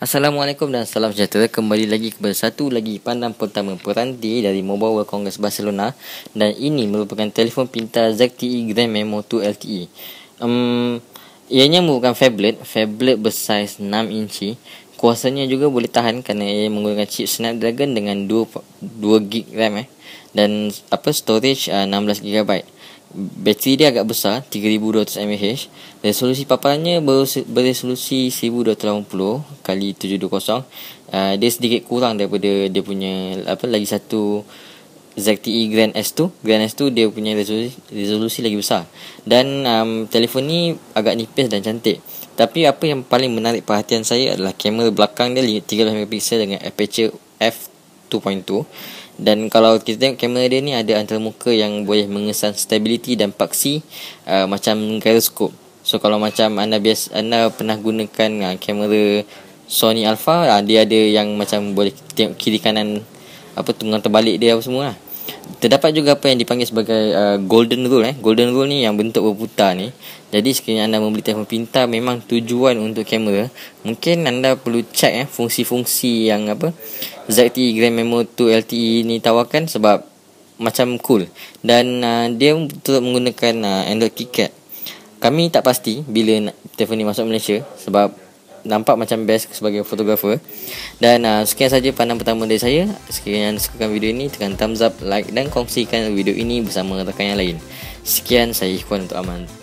Assalamualaikum dan salam sejahtera kembali lagi kepada satu lagi pandang pertama peranti dari Mobile World Congress Barcelona dan ini merupakan telefon pintar ZTE Grand Memo e. 2 LTE. Um, ianya merupakan phablet, phablet bersaiz 6 inci. Kuasanya juga boleh tahan kerana ia menggunakan chip Snapdragon dengan 2 2 GB RAM eh dan apa storage uh, 16 GB. Bateri dia agak besar 3200 mAh Resolusi paparannya Beresolusi 1280 Kali 720 uh, ah, Dia sedikit kurang Daripada Dia punya apa Lagi satu ZTE Grand S2 Grand S2 Dia punya resolusi Resolusi lagi besar Dan um, Telefon ni Agak nipis dan cantik Tapi apa yang Paling menarik perhatian saya Adalah kamera belakang dia 13 megapixel Dengan aperture F 2.2 dan kalau kita tengok kamera dia ni ada antara muka yang boleh mengesan stability dan paksi uh, macam gyroscope so kalau macam anda bias anda pernah gunakan uh, kamera Sony Alpha uh, dia ada yang macam boleh tengok kiri kanan apa tunggang terbalik dia apa semua lah terdapat juga apa yang dipanggil sebagai uh, golden rule eh. Golden rule ni yang bentuk berputar ni. Jadi sekiranya anda membeli telefon pintar memang tujuan untuk kamera, mungkin anda perlu check eh fungsi-fungsi yang apa ZTE Grand Memo 2 LTE ni tawarkan sebab macam cool dan uh, dia turut menggunakan uh, Android KitKat. Kami tak pasti bila telefon ni masuk Malaysia sebab nampak macam best sebagai fotografer dan uh, sekian saja pandang pertama dari saya sekian yang sukakan video ini tekan thumbs up like dan kongsikan video ini bersama rakan yang lain sekian saya ikhwan untuk aman